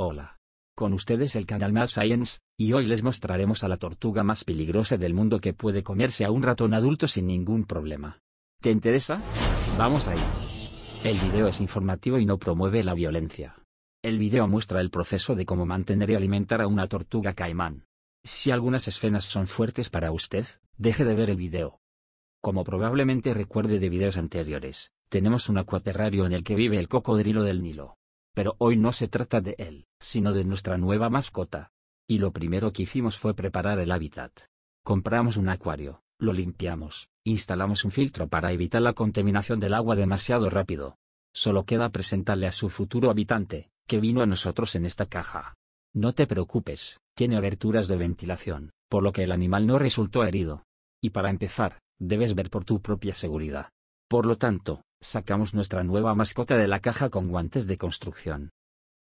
Hola. Con ustedes el canal Mad Science, y hoy les mostraremos a la tortuga más peligrosa del mundo que puede comerse a un ratón adulto sin ningún problema. ¿Te interesa? Vamos ahí. El video es informativo y no promueve la violencia. El video muestra el proceso de cómo mantener y alimentar a una tortuga caimán. Si algunas escenas son fuertes para usted, deje de ver el video. Como probablemente recuerde de videos anteriores, tenemos un acuaterrario en el que vive el cocodrilo del Nilo. Pero hoy no se trata de él, sino de nuestra nueva mascota. Y lo primero que hicimos fue preparar el hábitat. Compramos un acuario, lo limpiamos, instalamos un filtro para evitar la contaminación del agua demasiado rápido. Solo queda presentarle a su futuro habitante, que vino a nosotros en esta caja. No te preocupes, tiene aberturas de ventilación, por lo que el animal no resultó herido. Y para empezar, debes ver por tu propia seguridad. Por lo tanto, Sacamos nuestra nueva mascota de la caja con guantes de construcción.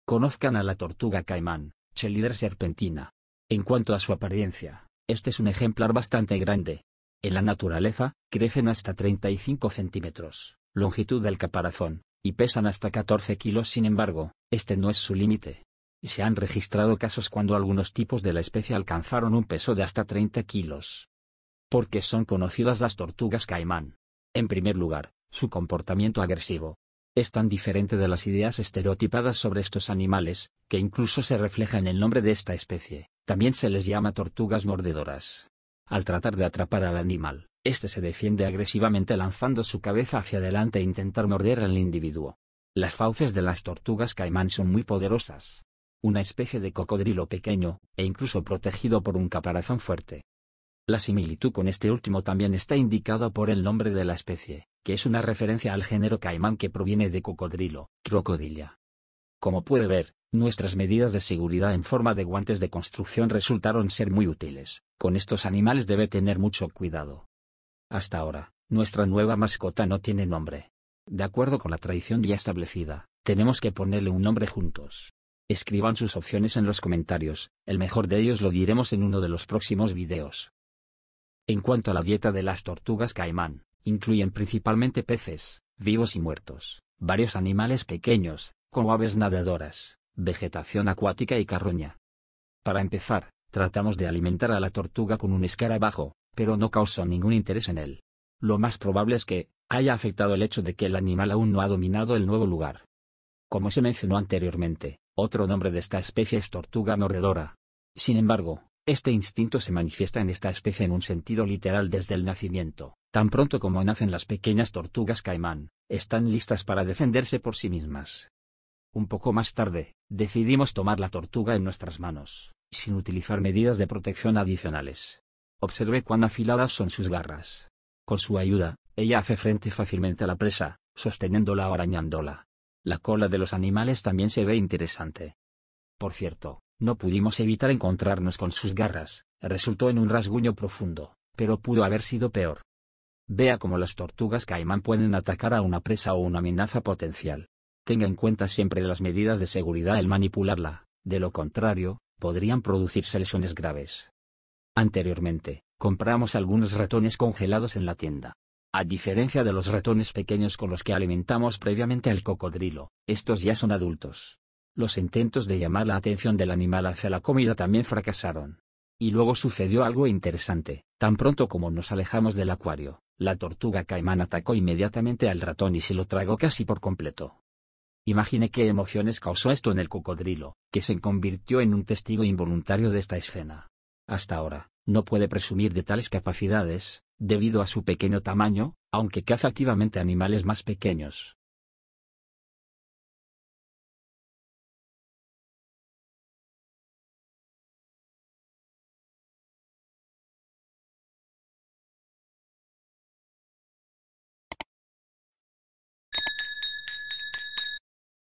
Conozcan a la tortuga caimán, Chelider serpentina. En cuanto a su apariencia, este es un ejemplar bastante grande. En la naturaleza, crecen hasta 35 centímetros, longitud del caparazón, y pesan hasta 14 kilos. Sin embargo, este no es su límite. Se han registrado casos cuando algunos tipos de la especie alcanzaron un peso de hasta 30 kilos. Porque son conocidas las tortugas caimán. En primer lugar, su comportamiento agresivo es tan diferente de las ideas estereotipadas sobre estos animales, que incluso se refleja en el nombre de esta especie, también se les llama tortugas mordedoras. Al tratar de atrapar al animal, este se defiende agresivamente lanzando su cabeza hacia adelante e intentar morder al individuo. Las fauces de las tortugas caimán son muy poderosas. Una especie de cocodrilo pequeño, e incluso protegido por un caparazón fuerte. La similitud con este último también está indicada por el nombre de la especie, que es una referencia al género caimán que proviene de cocodrilo, crocodilla. Como puede ver, nuestras medidas de seguridad en forma de guantes de construcción resultaron ser muy útiles, con estos animales debe tener mucho cuidado. Hasta ahora, nuestra nueva mascota no tiene nombre. De acuerdo con la tradición ya establecida, tenemos que ponerle un nombre juntos. Escriban sus opciones en los comentarios, el mejor de ellos lo diremos en uno de los próximos videos. En cuanto a la dieta de las tortugas caimán, Incluyen principalmente peces, vivos y muertos, varios animales pequeños, como aves nadadoras, vegetación acuática y carroña. Para empezar, tratamos de alimentar a la tortuga con un escarabajo, pero no causó ningún interés en él. Lo más probable es que, haya afectado el hecho de que el animal aún no ha dominado el nuevo lugar. Como se mencionó anteriormente, otro nombre de esta especie es tortuga mordedora. Sin embargo, este instinto se manifiesta en esta especie en un sentido literal desde el nacimiento. Tan pronto como nacen las pequeñas tortugas caimán, están listas para defenderse por sí mismas. Un poco más tarde, decidimos tomar la tortuga en nuestras manos, sin utilizar medidas de protección adicionales. Observé cuán afiladas son sus garras. Con su ayuda, ella hace frente fácilmente a la presa, sosteniéndola o arañándola. La cola de los animales también se ve interesante. Por cierto, no pudimos evitar encontrarnos con sus garras, resultó en un rasguño profundo, pero pudo haber sido peor. Vea cómo las tortugas caimán pueden atacar a una presa o una amenaza potencial. Tenga en cuenta siempre las medidas de seguridad al manipularla, de lo contrario, podrían producirse lesiones graves. Anteriormente, compramos algunos ratones congelados en la tienda. A diferencia de los ratones pequeños con los que alimentamos previamente al cocodrilo, estos ya son adultos. Los intentos de llamar la atención del animal hacia la comida también fracasaron. Y luego sucedió algo interesante, tan pronto como nos alejamos del acuario, la tortuga caimán atacó inmediatamente al ratón y se lo tragó casi por completo. Imagine qué emociones causó esto en el cocodrilo, que se convirtió en un testigo involuntario de esta escena. Hasta ahora, no puede presumir de tales capacidades, debido a su pequeño tamaño, aunque caza activamente animales más pequeños.